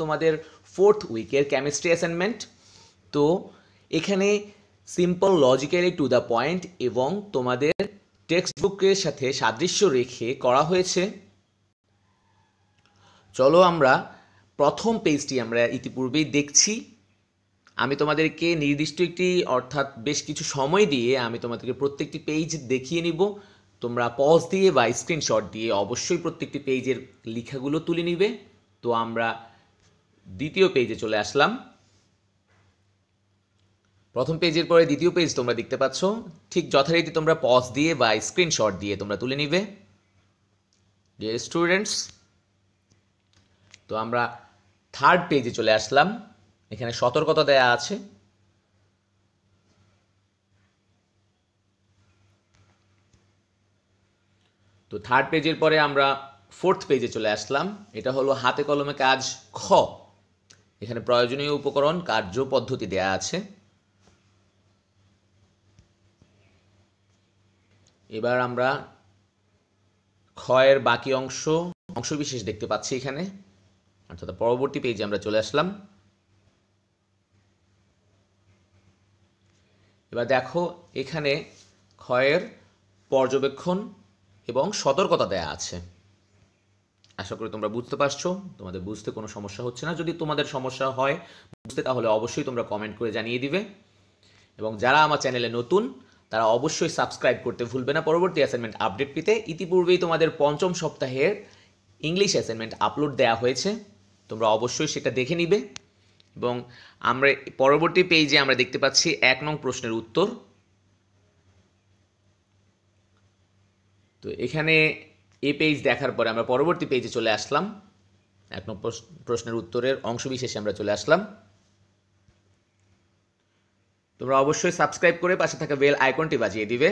তোমাদের fourth উইকের chemistry assignment তো এখানে simple logically to the point এবং তোমাদের টেক্সট বুকের সাথে সাদৃশ্য রেখে করা হয়েছে চলো আমরা প্রথম পেজটি আমরা ইতিপূর্বেই দেখছি আমি তোমাদেরকে নির্দিষ্ট একটি অর্থাৎ বেশ কিছু সময় দিয়ে আমি তোমাদেরকে প্রত্যেকটি পেজ দেখিয়ে নিব তোমরা পজ দিয়ে বা স্ক্রিনশট দিয়ে অবশ্যই প্রত্যেকটি পেজের লেখাগুলো তুলে নিবে তো আমরা দ্বিতীয় পেজে চলে আসলাম প্রথম পেজের পরে দ্বিতীয় পেজ তোমরা দেখতে পাচ্ছ ঠিক যথারীতি তোমরা পজ দিয়ে বা স্ক্রিনশট দিয়ে তোমরা তুলে নিবে যে স্টুডেন্টস তো আমরা থার্ড পেজে চলে আসলাম এখানে সতর্কতা দেয়া আছে তো থার্ড পেজের পরে আমরা ফোর্থ পেজে চলে আসলাম এটা হলো হাতে কলমে কাজ খ এখানে প্রয়োজনীয় উপকরণ কার্য পদ্ধতি দেয়া আছে এবার আমরা ক্ষয়ের বাকি অংশ অংশবিশেষ দেখতে পাচ্ছি এখানে অর্থাৎ পরবর্তী পেজে আমরা চলে আসলাম এবার দেখো এখানে ক্ষয়ের পর্যবেক্ষণ এবং সতর্কতা দেয়া আছে আশা করি তোমরা বুঝতে পারছো তোমাদের বুঝতে কোনো সমস্যা হচ্ছে না যদি তোমাদের সমস্যা হয় বুঝতে তাহলে অবশ্যই তোমরা কমেন্ট করে জানিয়ে দিবে এবং যারা আমার চ্যানেলে নতুন তারা অবশ্যই সাবস্ক্রাইব করতে ভুলবে না পরবর্তী অ্যাসাইনমেন্ট আপডেট পেতে ইতিপূর্বেই তোমাদের পঞ্চম সপ্তাহের ইংলিশ অ্যাসাইনমেন্ট আপলোড দেওয়া হয়েছে তোমরা অবশ্যই সেটা দেখে নিবে এবং আমরা পরবর্তী পেজে আমরা দেখতে পাচ্ছি এক নং প্রশ্নের উত্তর তো এখানে এই পেজ দেখার পরে আমরা পরবর্তী পেজে চলে আসলাম এক নম্বর প্রশ্নের উত্তরের অংশবিশেষে আমরা চলে আসলাম তোমরা অবশ্যই সাবস্ক্রাইব করে পাশে থাকা বেল আইকনটি বাজিয়ে দিবে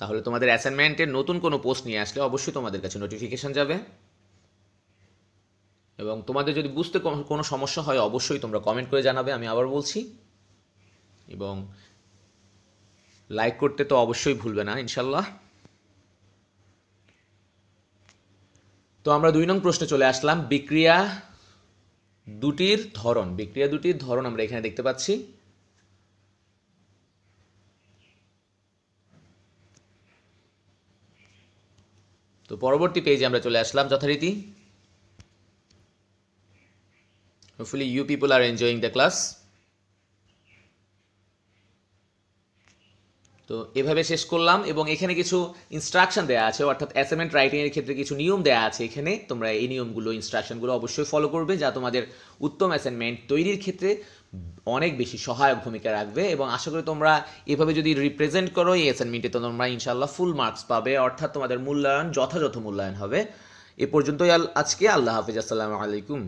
তাহলে তোমাদের অ্যাসাইনমেন্টের নতুন কোনো পোস্ট নিয়ে আসলে অবশ্যই তোমাদের কাছে নোটিফিকেশান যাবে এবং তোমাদের যদি বুঝতে কোনো সমস্যা হয় অবশ্যই তোমরা কমেন্ট করে জানাবে আমি আবার বলছি এবং লাইক করতে তো অবশ্যই ভুলবে না ইনশাল্লাহ তো আমরা দুই নং প্রশ্নে চলে আসলাম বিক্রিয়া দুটির ধরন বিক্রিয়া দুটির ধরন আমরা এখানে দেখতে পাচ্ছি তো পরবর্তী পেজে আমরা চলে আসলাম যথারীতি hopefully you people are enjoying the class তো এভাবে শেষ করলাম এবং এখানে কিছু ইনস্ট্রাকশন দেওয়া আছে অর্থাৎ অ্যাসাইনমেন্ট রাইটিংয়ের ক্ষেত্রে কিছু নিয়ম দেওয়া আছে এখানে তোমরা এই নিয়মগুলো ইনস্ট্রাকশনগুলো অবশ্যই ফলো করবে যা তোমাদের উত্তম অ্যাসাইনমেন্ট তৈরির ক্ষেত্রে অনেক বেশি সহায়ক ভূমিকা রাখবে এবং আশা করি তোমরা এভাবে যদি রিপ্রেজেন্ট করো এই অ্যাসাইনমেন্টে তোমরা ইনশাল্লাহ ফুল মার্কস পাবে অর্থাৎ তোমাদের মূল্যায়ন যথাযথ মূল্যায়ন হবে এ পর্যন্তই আজকে আল্লাহ হাফিজ আসসালামু আলাইকুম